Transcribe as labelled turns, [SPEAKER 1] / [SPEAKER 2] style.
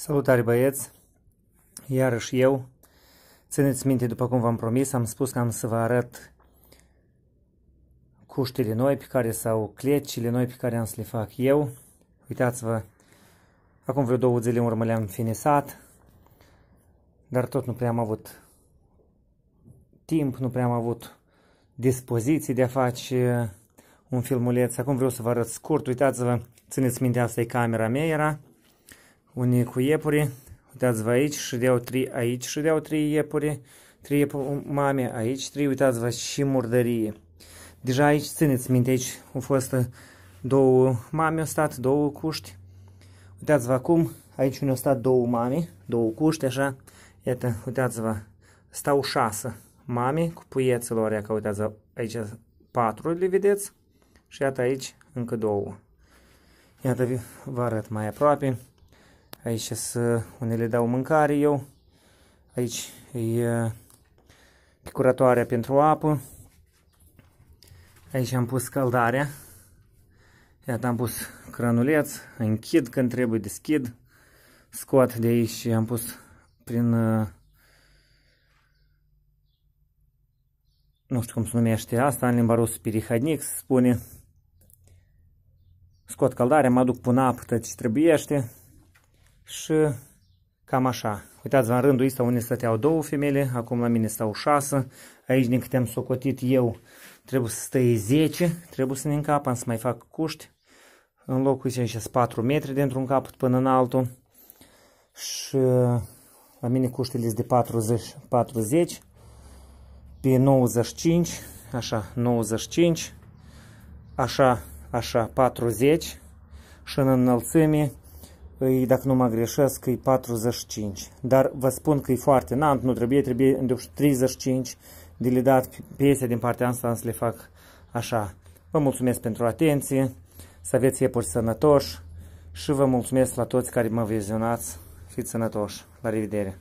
[SPEAKER 1] Salutare băieți! Iarăși eu. Țineți minte, după cum v-am promis, am spus că am să vă arăt cuștile noi pe care sau clecile noi pe care am să le fac eu. Uitați-vă, acum vreo două zile în urmă le-am finisat, dar tot nu prea am avut timp, nu prea am avut dispoziții de a face uh, un filmuleț. Acum vreau să vă arăt scurt, uitați-vă, țineți minte, asta e camera mea, era unii cu iepuri, uitați-vă aici și deau 3 aici și deau 3 iepuri, trei iepuri um, mame aici, trei, uitați-vă și murdărie. Deja aici, țineți minte, aici au fost uh, două mame, au stat două cuști. Uitați-vă acum, aici unde au stat două mame, două cuști, așa, iată, uitați-vă, stau șase mame cu puieților, ia că uitați-vă, aici patru le vedeți și iată aici încă două. Iată, vă arăt mai aproape. Aici să unele dau mâncare eu. Aici e curatoarea pentru apă. Aici am pus scaldarea. Iată am pus cranuleț, închid când trebuie, deschid, scot de aici și am pus prin, uh, nu știu cum se numește asta, în limba rusă perihodnic se spune. Scot caldarea, mă duc până apă tot ce trebuiește. Și cam așa. Uitați-vă, în rândul ăsta unde stăteau două femele, acum la mine stau șase. Aici, din câte am socotit eu, trebuie să stăie 10, trebuie să ne încap, am să mai fac cuști. În locul ăsta sunt 4 metri dintr-un capăt până în altul. Și la mine cuștile sunt de 40, 40 pe 95, așa, 95, așa, așa, 40 și în înălțime îi, dacă nu mă greșesc, e 45. Dar vă spun că e foarte înalt, nu trebuie, trebuie de 35 de le dat piese din partea asta să le fac așa. Vă mulțumesc pentru atenție, să aveți iepuri sănătoși și vă mulțumesc la toți care mă vizionați. Fiți sănătoși! La revedere!